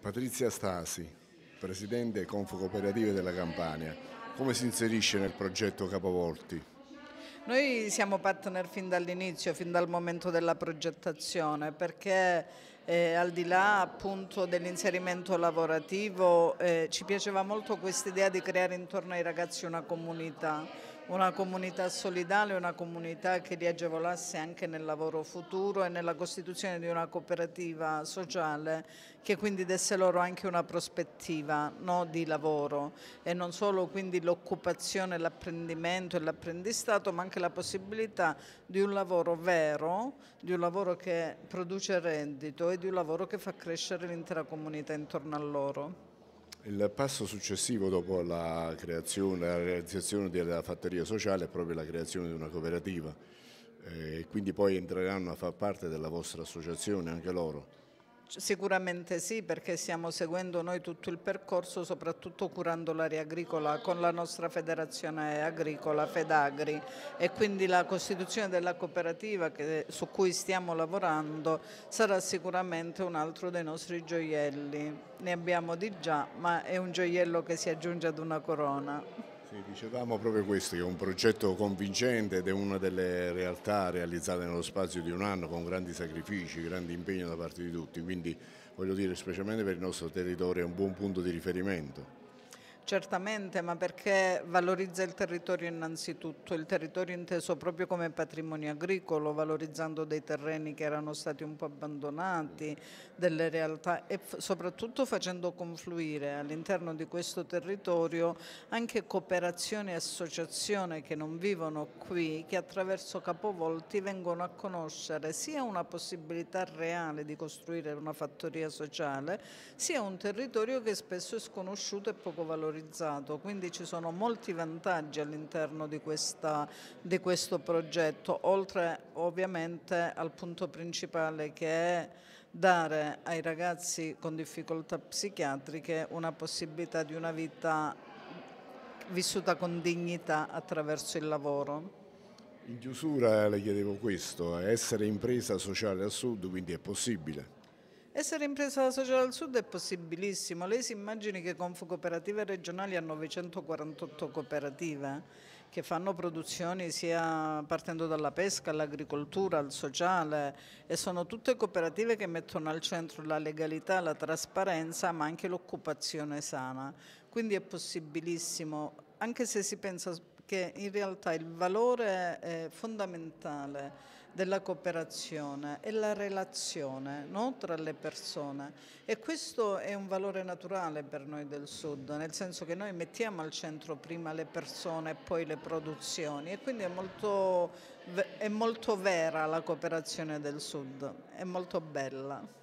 Patrizia Stasi, Presidente Confocooperative della Campania, come si inserisce nel progetto Capovolti? Noi siamo partner fin dall'inizio, fin dal momento della progettazione, perché eh, al di là appunto dell'inserimento lavorativo, eh, ci piaceva molto questa idea di creare intorno ai ragazzi una comunità, una comunità solidale, una comunità che li agevolasse anche nel lavoro futuro e nella costituzione di una cooperativa sociale che quindi desse loro anche una prospettiva no, di lavoro e non solo quindi l'occupazione, l'apprendimento e l'apprendistato ma anche la possibilità di un lavoro vero, di un lavoro che produce reddito e di un lavoro che fa crescere l'intera comunità intorno a loro. Il passo successivo dopo la, creazione, la realizzazione della fatteria sociale è proprio la creazione di una cooperativa eh, e quindi poi entreranno a far parte della vostra associazione anche loro. Sicuramente sì, perché stiamo seguendo noi tutto il percorso, soprattutto curando l'area agricola con la nostra federazione agricola Fedagri e quindi la costituzione della cooperativa che, su cui stiamo lavorando sarà sicuramente un altro dei nostri gioielli. Ne abbiamo di già, ma è un gioiello che si aggiunge ad una corona. Sì, dicevamo proprio questo, che è un progetto convincente ed è una delle realtà realizzate nello spazio di un anno con grandi sacrifici, grande impegno da parte di tutti, quindi voglio dire specialmente per il nostro territorio è un buon punto di riferimento. Certamente, ma perché valorizza il territorio innanzitutto, il territorio inteso proprio come patrimonio agricolo, valorizzando dei terreni che erano stati un po' abbandonati, delle realtà e soprattutto facendo confluire all'interno di questo territorio anche cooperazioni e associazioni che non vivono qui, che attraverso capovolti vengono a conoscere sia una possibilità reale di costruire una fattoria sociale, sia un territorio che spesso è sconosciuto e poco valorizzato valorizzato, quindi ci sono molti vantaggi all'interno di, di, questo progetto, oltre ovviamente al punto principale che è dare ai ragazzi con difficoltà psichiatriche una possibilità di una vita vissuta con dignità attraverso il lavoro. In chiusura le chiedevo questo, essere impresa sociale al sud quindi è possibile? Essere impresa sociale al sud è possibilissimo. Lei si immagini che Confocooperative regionali ha 948 cooperative eh, che fanno produzioni sia partendo dalla pesca all'agricoltura, al sociale e sono tutte cooperative che mettono al centro la legalità, la trasparenza ma anche l'occupazione sana. Quindi è possibilissimo, anche se si pensa che in realtà il valore è fondamentale della cooperazione e la relazione no? tra le persone e questo è un valore naturale per noi del Sud, nel senso che noi mettiamo al centro prima le persone e poi le produzioni e quindi è molto, è molto vera la cooperazione del Sud, è molto bella.